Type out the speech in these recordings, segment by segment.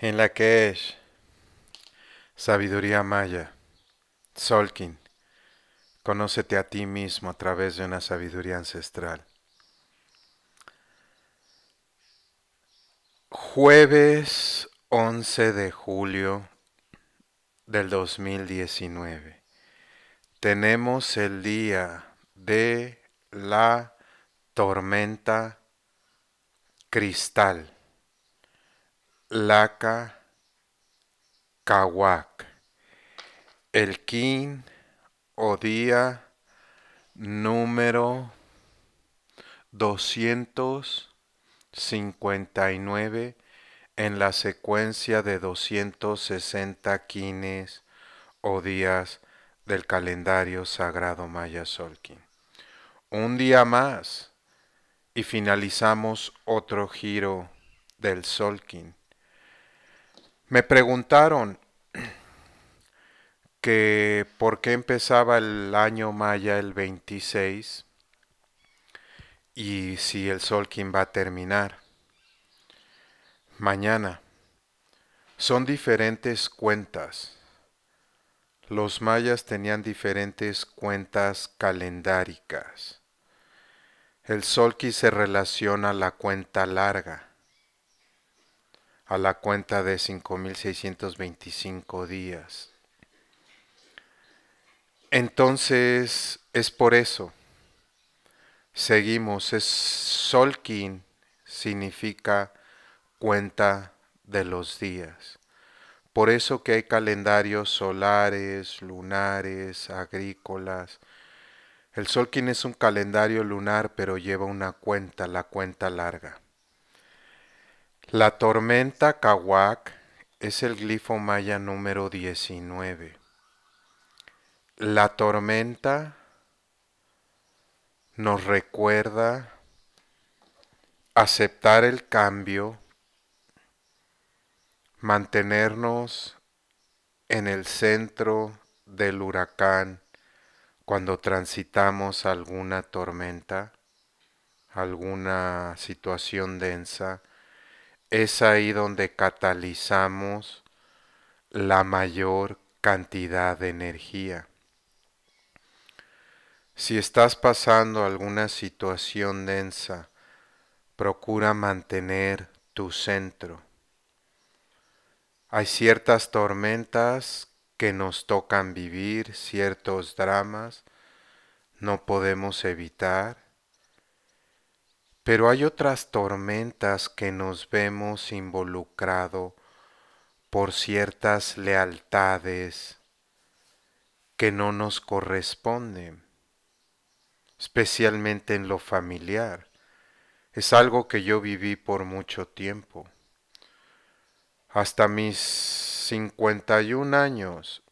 en la que es sabiduría maya, Solkin, conócete a ti mismo a través de una sabiduría ancestral. Jueves 11 de julio del 2019. Tenemos el día de la tormenta cristal. Laca, el kin o día número 259 en la secuencia de 260 quines o días del calendario sagrado Maya Solkin. Un día más y finalizamos otro giro del Solkin me preguntaron que por qué empezaba el año maya el 26 y si el Solkin va a terminar. Mañana. Son diferentes cuentas. Los mayas tenían diferentes cuentas calendáricas. El Solkin se relaciona a la cuenta larga a la cuenta de 5.625 días. Entonces, es por eso. Seguimos. Es Solkin significa cuenta de los días. Por eso que hay calendarios solares, lunares, agrícolas. El Solkin es un calendario lunar, pero lleva una cuenta, la cuenta larga. La tormenta Kawak es el glifo maya número 19. La tormenta nos recuerda aceptar el cambio, mantenernos en el centro del huracán cuando transitamos alguna tormenta, alguna situación densa es ahí donde catalizamos la mayor cantidad de energía. Si estás pasando alguna situación densa, procura mantener tu centro. Hay ciertas tormentas que nos tocan vivir, ciertos dramas, no podemos evitar, pero hay otras tormentas que nos vemos involucrado por ciertas lealtades que no nos corresponden, especialmente en lo familiar. Es algo que yo viví por mucho tiempo. Hasta mis 51 años,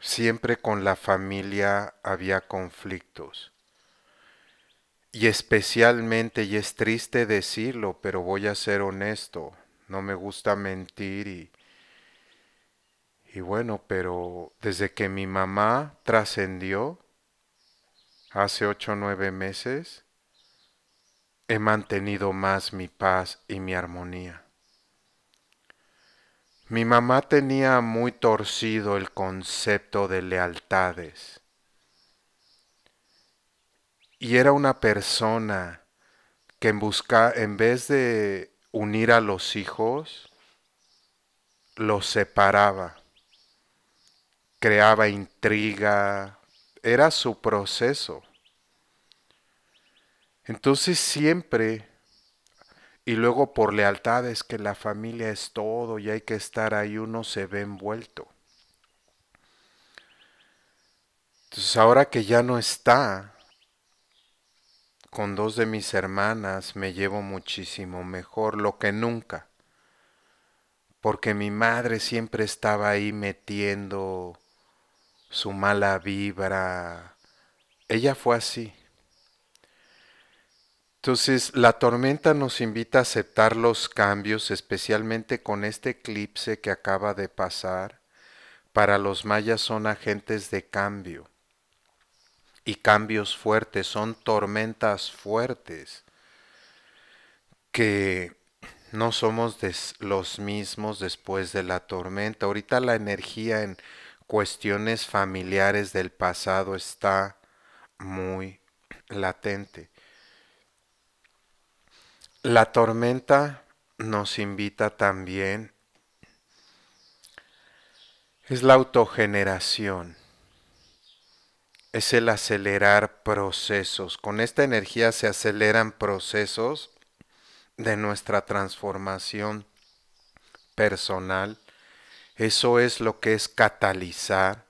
siempre con la familia había conflictos y especialmente, y es triste decirlo, pero voy a ser honesto, no me gusta mentir y, y bueno, pero desde que mi mamá trascendió, hace ocho o nueve meses, he mantenido más mi paz y mi armonía. Mi mamá tenía muy torcido el concepto de lealtades. Y era una persona que en, busca, en vez de unir a los hijos, los separaba, creaba intriga, era su proceso. Entonces siempre, y luego por lealtades que la familia es todo y hay que estar ahí, uno se ve envuelto. Entonces ahora que ya no está, con dos de mis hermanas me llevo muchísimo mejor, lo que nunca, porque mi madre siempre estaba ahí metiendo su mala vibra. Ella fue así. Entonces, la tormenta nos invita a aceptar los cambios, especialmente con este eclipse que acaba de pasar. Para los mayas son agentes de cambio y cambios fuertes, son tormentas fuertes que no somos los mismos después de la tormenta. Ahorita la energía en cuestiones familiares del pasado está muy latente. La tormenta nos invita también, es la autogeneración es el acelerar procesos. Con esta energía se aceleran procesos de nuestra transformación personal. Eso es lo que es catalizar,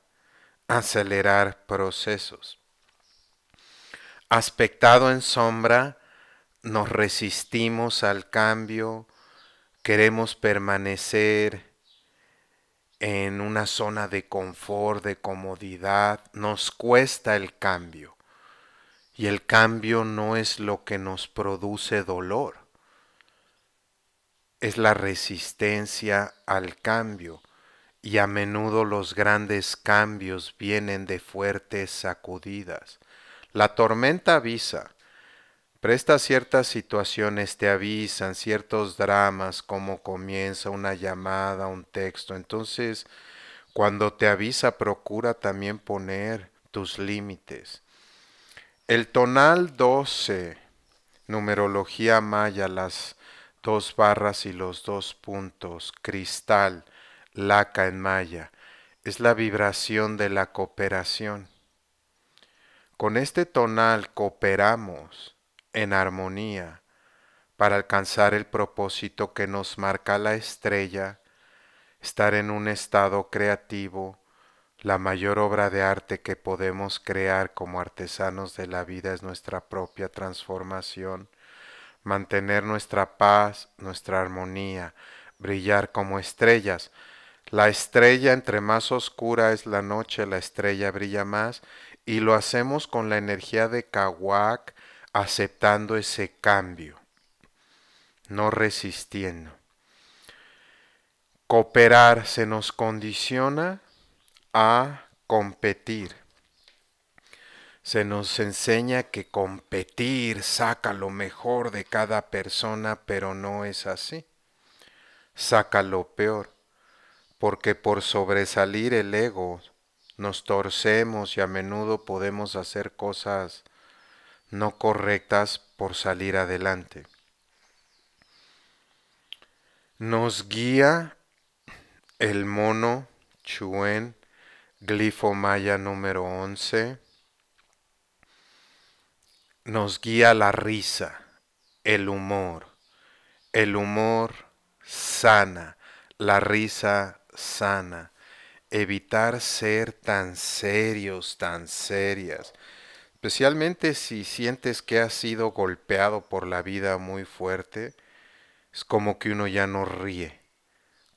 acelerar procesos. Aspectado en sombra, nos resistimos al cambio, queremos permanecer en una zona de confort, de comodidad, nos cuesta el cambio. Y el cambio no es lo que nos produce dolor, es la resistencia al cambio. Y a menudo los grandes cambios vienen de fuertes sacudidas. La tormenta avisa, pero estas ciertas situaciones te avisan, ciertos dramas, como comienza una llamada, un texto. Entonces, cuando te avisa, procura también poner tus límites. El tonal 12, numerología maya, las dos barras y los dos puntos, cristal, laca en maya, es la vibración de la cooperación. Con este tonal cooperamos en armonía para alcanzar el propósito que nos marca la estrella, estar en un estado creativo, la mayor obra de arte que podemos crear como artesanos de la vida es nuestra propia transformación, mantener nuestra paz, nuestra armonía, brillar como estrellas. La estrella entre más oscura es la noche, la estrella brilla más y lo hacemos con la energía de Kawak, aceptando ese cambio, no resistiendo. Cooperar se nos condiciona a competir. Se nos enseña que competir saca lo mejor de cada persona, pero no es así. Saca lo peor, porque por sobresalir el ego nos torcemos y a menudo podemos hacer cosas no correctas por salir adelante. Nos guía el mono Chuen, glifo maya número 11. Nos guía la risa, el humor. El humor sana, la risa sana. Evitar ser tan serios, tan serias especialmente si sientes que has sido golpeado por la vida muy fuerte, es como que uno ya no ríe,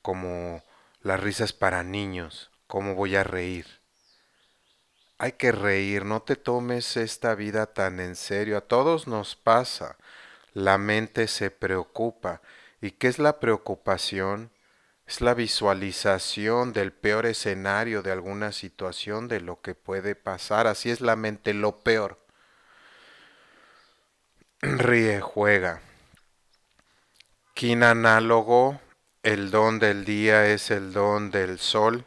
como las risas para niños, ¿cómo voy a reír? Hay que reír, no te tomes esta vida tan en serio, a todos nos pasa, la mente se preocupa, ¿y qué es la preocupación? es la visualización del peor escenario de alguna situación, de lo que puede pasar. Así es la mente, lo peor. Ríe, juega. Quin análogo, el don del día es el don del sol.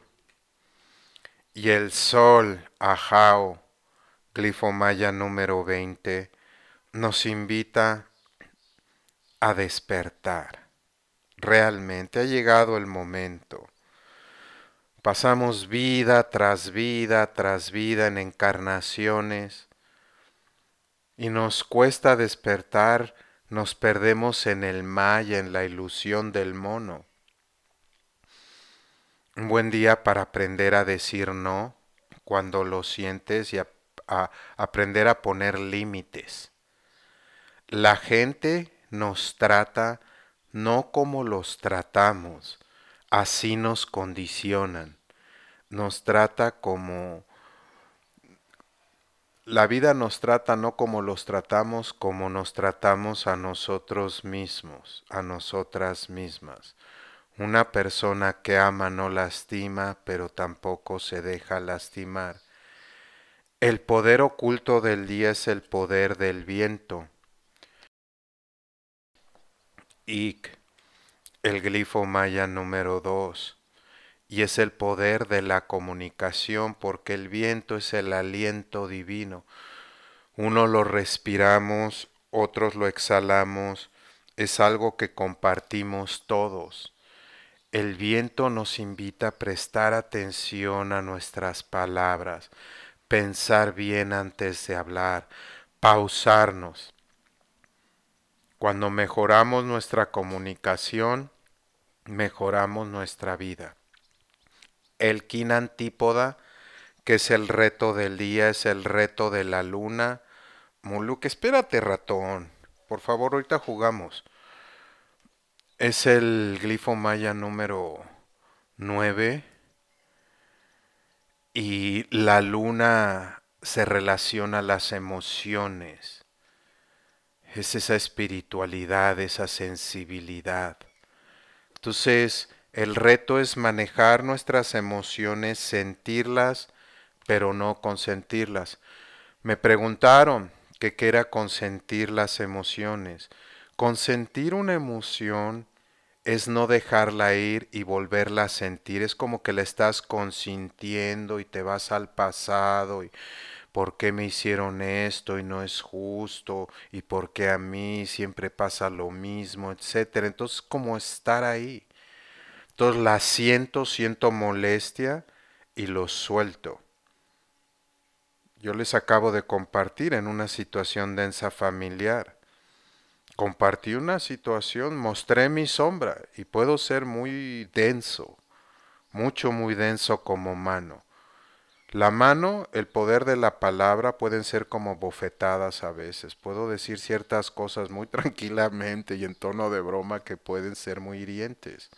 Y el sol, ajao, glifo maya número 20, nos invita a despertar realmente ha llegado el momento. Pasamos vida tras vida tras vida en encarnaciones y nos cuesta despertar, nos perdemos en el maya, en la ilusión del mono. Un buen día para aprender a decir no cuando lo sientes y aprender a poner límites. La gente nos trata no como los tratamos, así nos condicionan. Nos trata como... La vida nos trata no como los tratamos, como nos tratamos a nosotros mismos, a nosotras mismas. Una persona que ama no lastima, pero tampoco se deja lastimar. El poder oculto del día es el poder del viento. Ik, el glifo maya número 2, y es el poder de la comunicación, porque el viento es el aliento divino. Uno lo respiramos, otros lo exhalamos, es algo que compartimos todos. El viento nos invita a prestar atención a nuestras palabras, pensar bien antes de hablar, pausarnos, cuando mejoramos nuestra comunicación, mejoramos nuestra vida. El kin antípoda, que es el reto del día, es el reto de la luna. Muluk, espérate ratón, por favor, ahorita jugamos. Es el glifo maya número 9 y la luna se relaciona a las emociones es esa espiritualidad, esa sensibilidad. Entonces, el reto es manejar nuestras emociones, sentirlas, pero no consentirlas. Me preguntaron qué era consentir las emociones. Consentir una emoción es no dejarla ir y volverla a sentir. Es como que la estás consintiendo y te vas al pasado y ¿por qué me hicieron esto y no es justo? ¿Y por qué a mí siempre pasa lo mismo? Etcétera. Entonces, como estar ahí. Entonces la siento, siento molestia y lo suelto. Yo les acabo de compartir en una situación densa familiar. Compartí una situación, mostré mi sombra y puedo ser muy denso, mucho, muy denso como humano. La mano, el poder de la palabra pueden ser como bofetadas a veces. Puedo decir ciertas cosas muy tranquilamente y en tono de broma que pueden ser muy hirientes.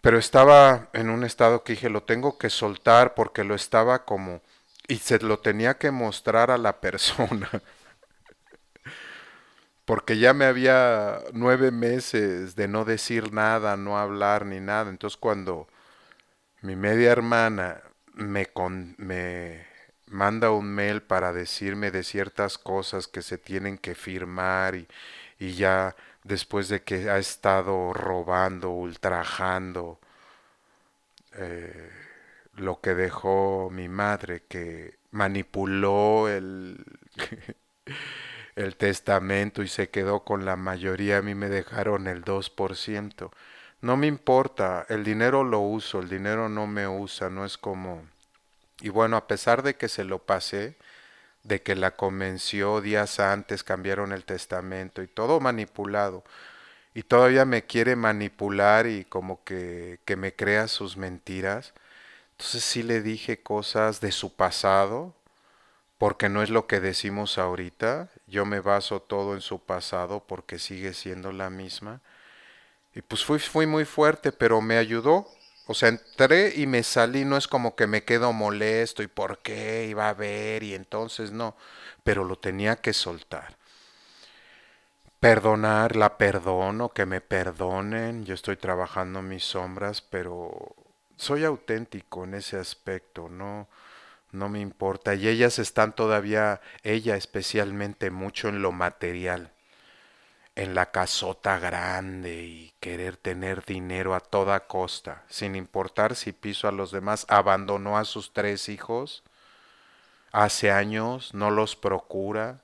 Pero estaba en un estado que dije, lo tengo que soltar porque lo estaba como... Y se lo tenía que mostrar a la persona. porque ya me había nueve meses de no decir nada, no hablar ni nada. Entonces cuando mi media hermana me, con, me manda un mail para decirme de ciertas cosas que se tienen que firmar y, y ya después de que ha estado robando, ultrajando eh, lo que dejó mi madre, que manipuló el, el testamento y se quedó con la mayoría, a mí me dejaron el 2% no me importa, el dinero lo uso, el dinero no me usa, no es como... Y bueno, a pesar de que se lo pasé, de que la convenció días antes, cambiaron el testamento y todo manipulado, y todavía me quiere manipular y como que, que me crea sus mentiras, entonces sí le dije cosas de su pasado, porque no es lo que decimos ahorita, yo me baso todo en su pasado porque sigue siendo la misma. Y pues fui, muy fuerte, pero me ayudó. O sea, entré y me salí, no es como que me quedo molesto y por qué iba a ver y entonces no, pero lo tenía que soltar. Perdonar, la perdono, que me perdonen, yo estoy trabajando mis sombras, pero soy auténtico en ese aspecto, no, no me importa. Y ellas están todavía, ella especialmente, mucho en lo material en la casota grande y querer tener dinero a toda costa, sin importar si piso a los demás, abandonó a sus tres hijos, hace años no los procura,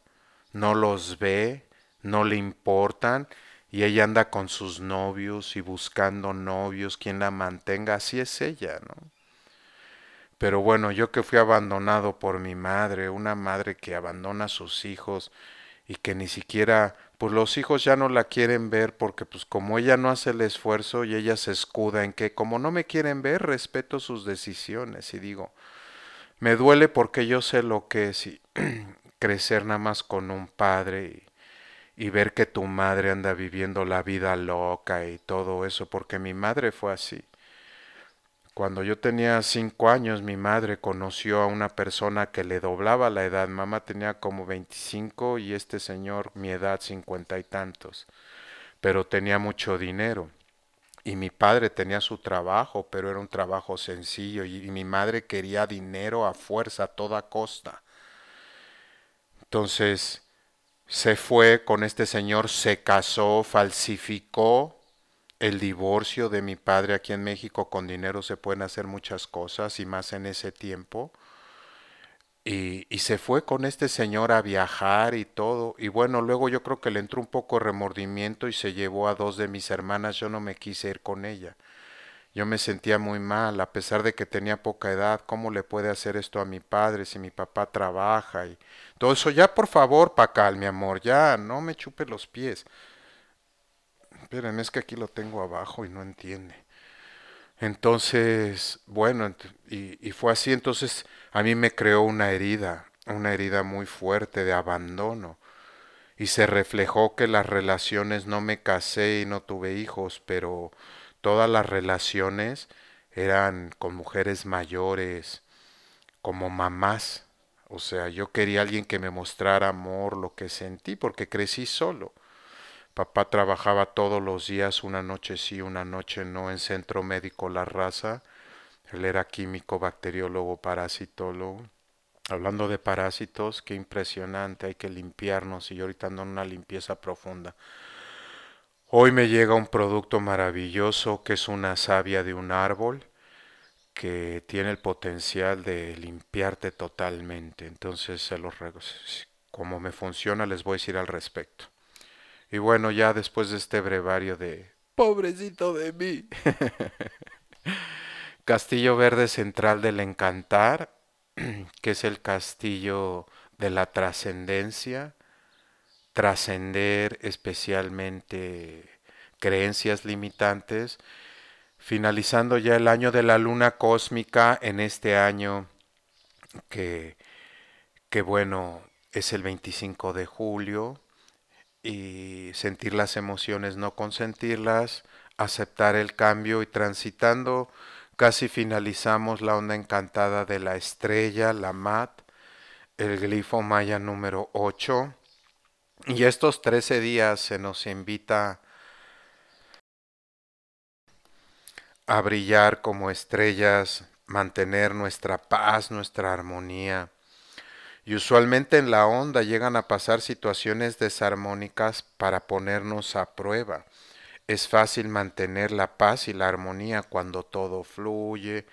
no los ve, no le importan, y ella anda con sus novios y buscando novios, quien la mantenga, así es ella, ¿no? Pero bueno, yo que fui abandonado por mi madre, una madre que abandona a sus hijos, y que ni siquiera, pues los hijos ya no la quieren ver porque pues como ella no hace el esfuerzo y ella se escuda en que como no me quieren ver, respeto sus decisiones y digo, me duele porque yo sé lo que es crecer nada más con un padre y ver que tu madre anda viviendo la vida loca y todo eso, porque mi madre fue así. Cuando yo tenía cinco años, mi madre conoció a una persona que le doblaba la edad. Mamá tenía como 25 y este señor mi edad cincuenta y tantos. Pero tenía mucho dinero. Y mi padre tenía su trabajo, pero era un trabajo sencillo. y mi madre quería dinero a fuerza, a toda costa. Entonces se fue con este señor, se casó, falsificó el divorcio de mi padre aquí en México con dinero se pueden hacer muchas cosas y más en ese tiempo. Y, y, se fue con este señor a viajar y todo. Y bueno, luego yo creo que le entró un poco remordimiento y se llevó a dos de mis hermanas. Yo no me quise ir con ella. Yo me sentía muy mal, a pesar de que tenía poca edad. ¿Cómo le puede hacer esto a mi padre si mi papá trabaja? Y todo eso, ya por favor, Pacal, mi amor, ya, no me chupe los pies esperen, es que aquí lo tengo abajo y no entiende. Entonces, bueno, y, y fue así, entonces a mí me creó una herida, una herida muy fuerte de abandono y se reflejó que las relaciones no me casé y no tuve hijos, pero todas las relaciones eran con mujeres mayores, como mamás. O sea, yo quería alguien que me mostrara amor, lo que sentí, porque crecí solo. Papá trabajaba todos los días, una noche sí, una noche no, en Centro Médico La Raza. Él era químico, bacteriólogo, parasitólogo. Hablando de parásitos, qué impresionante, hay que limpiarnos y yo ahorita ando en una limpieza profunda. Hoy me llega un producto maravilloso que es una savia de un árbol que tiene el potencial de limpiarte totalmente. Entonces, se los, como me funciona, les voy a decir al respecto. Y bueno, ya después de este brevario de pobrecito de mí. castillo Verde Central del Encantar, que es el castillo de la trascendencia, trascender especialmente creencias limitantes, finalizando ya el año de la luna cósmica en este año que, que bueno, es el 25 de julio, y sentir las emociones, no consentirlas, aceptar el cambio y transitando casi finalizamos la onda encantada de la estrella, la mat, el glifo maya número 8. Y estos 13 días se nos invita a brillar como estrellas, mantener nuestra paz, nuestra armonía, y usualmente en la onda llegan a pasar situaciones desarmónicas para ponernos a prueba. Es fácil mantener la paz y la armonía cuando todo fluye.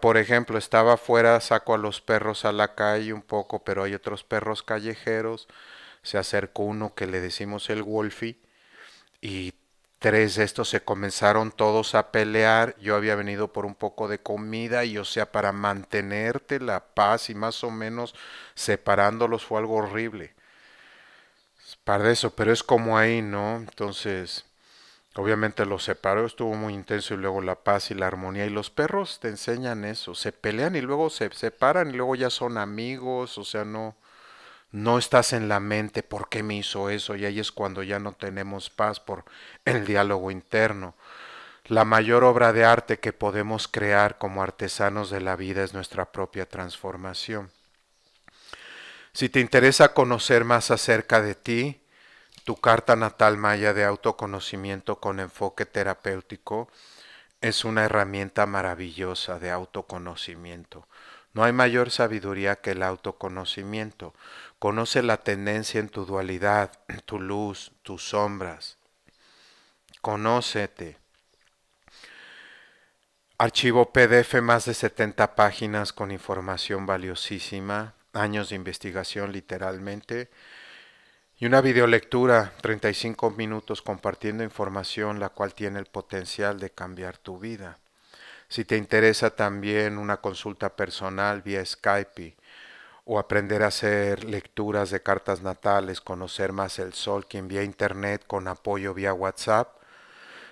Por ejemplo, estaba afuera, saco a los perros a la calle un poco, pero hay otros perros callejeros. Se acercó uno que le decimos el Wolfie y Tres de estos se comenzaron todos a pelear. Yo había venido por un poco de comida y o sea, para mantenerte la paz y más o menos separándolos fue algo horrible. Para eso, pero es como ahí, ¿no? Entonces, obviamente los separó, estuvo muy intenso y luego la paz y la armonía. Y los perros te enseñan eso, se pelean y luego se separan y luego ya son amigos, o sea, no no estás en la mente por qué me hizo eso y ahí es cuando ya no tenemos paz por el diálogo interno. La mayor obra de arte que podemos crear como artesanos de la vida es nuestra propia transformación. Si te interesa conocer más acerca de ti, tu carta natal maya de autoconocimiento con enfoque terapéutico es una herramienta maravillosa de autoconocimiento. No hay mayor sabiduría que el autoconocimiento. Conoce la tendencia en tu dualidad, tu luz, tus sombras. Conócete. Archivo PDF más de 70 páginas con información valiosísima, años de investigación literalmente y una videolectura 35 minutos compartiendo información la cual tiene el potencial de cambiar tu vida. Si te interesa también una consulta personal vía Skype o aprender a hacer lecturas de cartas natales, conocer más el sol, quien vía internet con apoyo vía WhatsApp,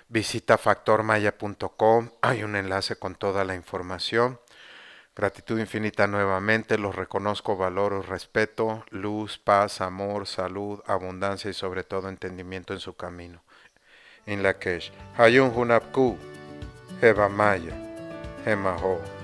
visita factormaya.com, hay un enlace con toda la información. Gratitud infinita nuevamente, los reconozco, valoro, respeto, luz, paz, amor, salud, abundancia y sobre todo entendimiento en su camino. En la hay Hayun Hunapku, Eva Maya. and my whole.